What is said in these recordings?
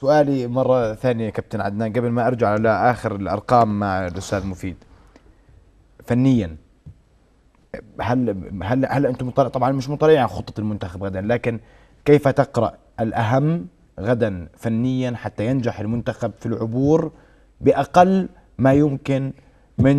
سؤالي مرة ثانية كابتن عدنان قبل ما أرجع على آخر الأرقام مع الأستاذ مفيد فنيا هل هل هل أنتم مطلع طبعا مش مطلعين على خطة المنتخب غدا لكن كيف تقرأ الأهم غدا فنيا حتى ينجح المنتخب في العبور بأقل ما يمكن من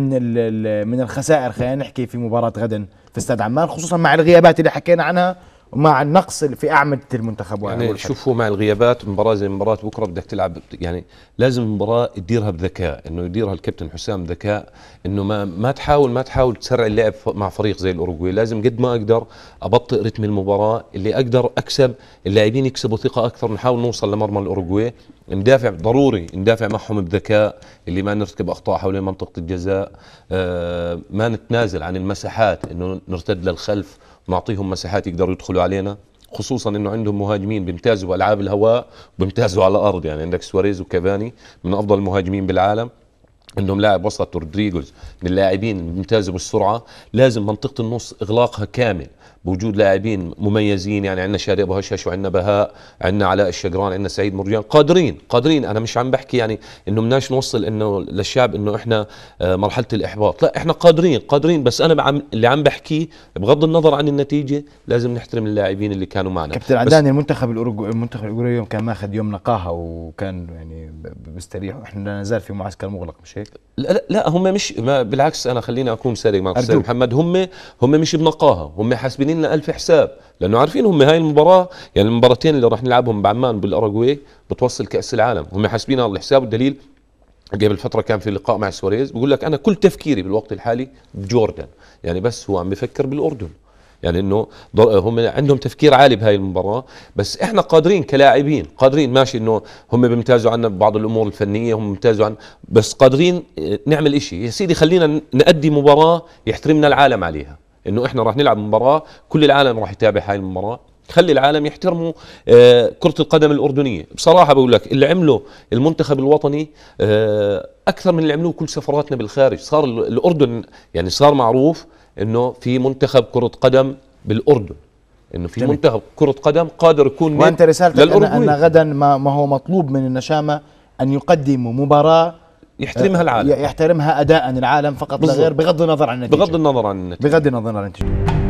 من الخسائر خلينا نحكي في مباراة غدا في استاد عمان خصوصا مع الغيابات اللي حكينا عنها مع النقص في اعمده المنتخب يعني شوفوا مع الغيابات مباراه زي مباراه بكره بدك تلعب يعني لازم المباراه تديرها بذكاء انه يديرها الكابتن حسام ذكاء انه ما ما تحاول ما تحاول تسرع اللعب مع فريق زي الاوروغواي لازم قد ما اقدر ابطئ رتم المباراه اللي اقدر اكسب اللاعبين يكسبوا ثقه اكثر نحاول نوصل لمرمى الاوروغواي ندافع ضروري ندافع معهم بذكاء اللي ما نرتكب اخطاء حول منطقه الجزاء آه، ما نتنازل عن المساحات انه نرتد للخلف نعطيهم مساحات يقدروا يدخلوا علينا خصوصا انه عندهم مهاجمين بيمتازوا بالعاب الهواء بيمتازوا على الارض يعني عندك سواريز وكافاني من افضل المهاجمين بالعالم عندهم لاعب وسط رودريجوز من اللاعبين الممتازه بالسرعه لازم منطقه النص اغلاقها كامل بوجود لاعبين مميزين يعني عندنا شاري ابو هشاش وعندنا بهاء عندنا علاء الشقران عندنا سعيد مرجان قادرين قادرين انا مش عم بحكي يعني انه بدناش نوصل انه للشعب انه احنا آه، مرحله الاحباط لا احنا قادرين قادرين بس انا عم اللي عم بحكيه بغض النظر عن النتيجه لازم نحترم اللاعبين اللي كانوا معنا كابتن عدنان المنتخب الأورجو... المنتخب الاوروغواي كان ماخذ يوم نقاهه وكان يعني بيستريح واحنا لا نزال في معسكر مغلق مش هيك هيك لا, لا هم مش ما بالعكس انا خليني اكون سريع معك استاذ محمد هم هم مش بنقاهه هم حاسبين لنا ألف حساب لانه عارفين هم هاي المباراه يعني المباراتين اللي راح نلعبهم بعمان بالاراجواي بتوصل كاس العالم هم حاسبين على الحساب والدليل قبل فترة كان في لقاء مع سواريز بيقول لك أنا كل تفكيري بالوقت الحالي بجوردن يعني بس هو عم بفكر بالأردن يعني انه هم عندهم تفكير عالي بهاي المباراه بس احنا قادرين كلاعبين قادرين ماشي انه هم بيمتازوا عنا ببعض الامور الفنيه هم بيمتازوا عن بس قادرين آه، نعمل شيء يا سيدي خلينا نأدي مباراه يحترمنا العالم عليها انه احنا راح نلعب مباراه كل العالم راح يتابع هاي المباراه خلي العالم يحترموا آه، كرة القدم الأردنية بصراحة بقول لك اللي عمله المنتخب الوطني آه، أكثر من اللي عملوه كل سفراتنا بالخارج صار الأردن يعني صار معروف انه في منتخب كره قدم بالاردن انه في منتخب كره قدم قادر يكون وانت رسالتك أن, ان غدا ما, ما هو مطلوب من النشامه ان يقدم مباراه يحترمها آه، العالم يحترمها اداء العالم فقط لا غير بغض النظر عن النتيجه بغض النظر عن النتيجه بغض النظر عن النتيجه